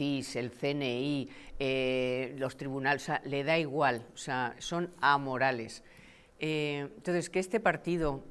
el CNI, eh, los tribunales, le da igual, o sea, son amorales. Eh, entonces, que este partido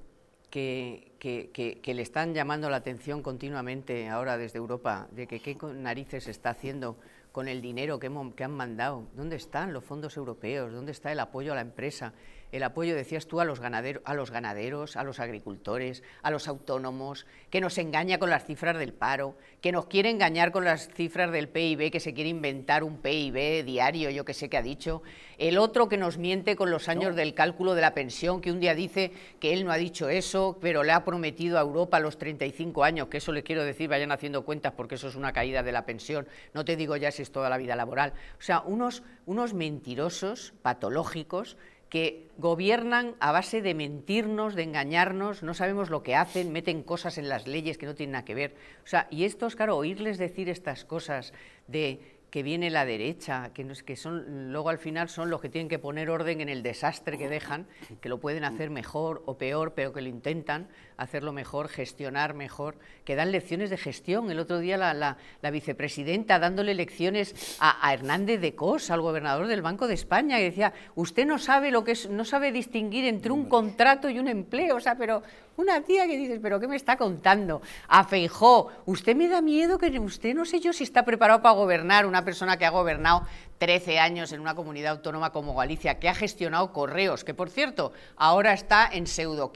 que, que, le están llamando la atención continuamente ahora desde Europa, de que qué narices está haciendo con el dinero que, que, han mandado, dónde están los fondos europeos, dónde está el apoyo a la empresa, el apoyo, decías tú, a los, ganaderos, a los ganaderos, a los agricultores, a los autónomos, que nos engaña con las cifras del paro, que nos quiere engañar con las cifras del PIB, que se quiere inventar un PIB diario, yo que sé qué ha dicho, el otro que nos miente con los años del cálculo de la pensión, que un día dice que él no ha dicho eso, pero le ha prometido a Europa a los 35 años, que eso le quiero decir, vayan haciendo cuentas porque eso es una caída de la pensión, no te digo ya si es toda la vida laboral, o sea, unos, unos mentirosos, patológicos, que gobiernan a base de mentirnos, de engañarnos, no sabemos lo que hacen, meten cosas en las leyes que no tienen nada que ver. O sea, y estos, claro, oírles decir estas cosas de que viene la derecha, que, no, que son, luego al final son los que tienen que poner orden en el desastre que dejan, que lo pueden hacer mejor o peor, pero que lo intentan hacerlo mejor, gestionar mejor, que dan lecciones de gestión. El otro día la, vicepresidenta dándole lecciones a, Hernández de Cos, al gobernador del Banco de España, que decía, usted no sabe lo que es, no sabe distinguir entre un contrato y un empleo, o sea, pero una tía que dice pero ¿qué me está contando? A Feijó, usted me da miedo que usted no sé yo si está preparado para gobernar persona que ha gobernado 13 años en una comunidad autónoma como Galicia, que ha gestionado correos, que por cierto, ahora está en pseudo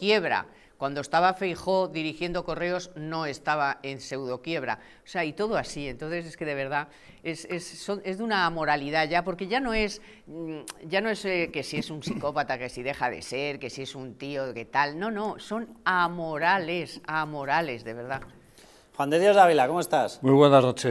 Cuando estaba Feijó dirigiendo correos no estaba en pseudo O sea, y todo así. Entonces es que de verdad es, es, es de una moralidad ya, porque ya no es, mm, ya no es eh, que si es un psicópata, que si deja de ser, que si es un tío, que tal. No, no, son amorales, amorales, de verdad. Juan de Dios Ávila, ¿cómo estás? Muy buenas noches.